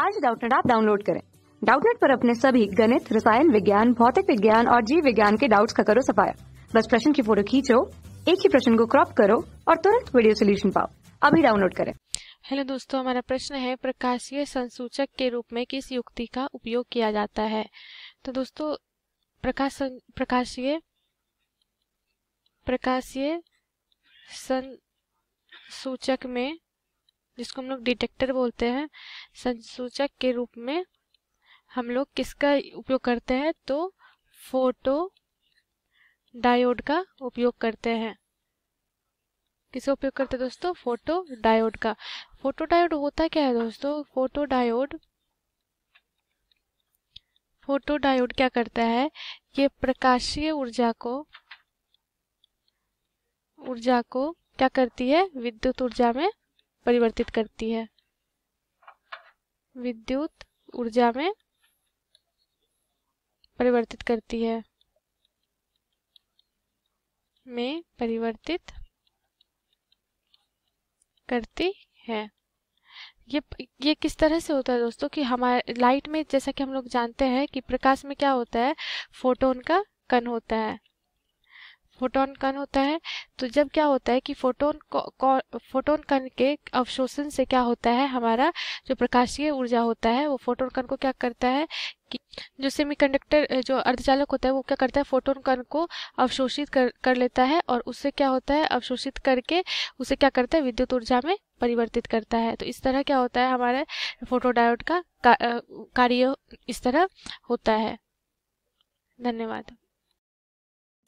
आज डाउटनेट आप डाउनलोड करें डाउटनेट पर अपने सभी गणित रसायन विज्ञान भौतिक विज्ञान और जीव विज्ञान के डाउट्स का करो सफाया बस प्रश्न की फोटो खींचो एक ही प्रश्न को क्रॉप करो और तुरंत वीडियो सोल्यूशन पाओ अभी डाउनलोड करें हेलो दोस्तों हमारा प्रश्न है प्रकाशीय संसूचक के रूप में किस युक्ति का उपयोग किया जाता है तो दोस्तों प्रकाश प्रकाशीय प्रकाशीय संसूचक में जिसको हम लोग डिटेक्टर बोलते हैं संसूचक के रूप में हम लोग किसका उपयोग करते हैं तो फोटो डायोड का उपयोग करते हैं किसका उपयोग करते हैं दोस्तों फोटो डायोड का फोटो डायोड होता क्या है दोस्तों फोटो डायोड फोटो डायोड क्या करता है ये प्रकाशीय ऊर्जा को ऊर्जा को क्या करती है विद्युत ऊर्जा में परिवर्तित करती है विद्युत ऊर्जा में परिवर्तित करती है में परिवर्तित करती है ये ये किस तरह से होता है दोस्तों कि हमारे लाइट में जैसा कि हम लोग जानते हैं कि प्रकाश में क्या होता है फोटोन का कण होता है फोटोन कण होता है तो जब क्या होता है कि फोटोन फोटोन कण के अवशोषण से क्या होता है हमारा जो प्रकाशीय ऊर्जा होता है वो फोटोन कण को क्या करता है कि जो सेमीकंडक्टर जो अर्धचालक होता है वो क्या करता है फोटोन कण को अवशोषित कर कर लेता है और उससे क्या होता है अवशोषित करके उसे क्या करता है विद्युत ऊर्जा में परिवर्तित करता है तो इस तरह क्या होता है हमारे फोटोडायोड का कार्य इस तरह होता है धन्यवाद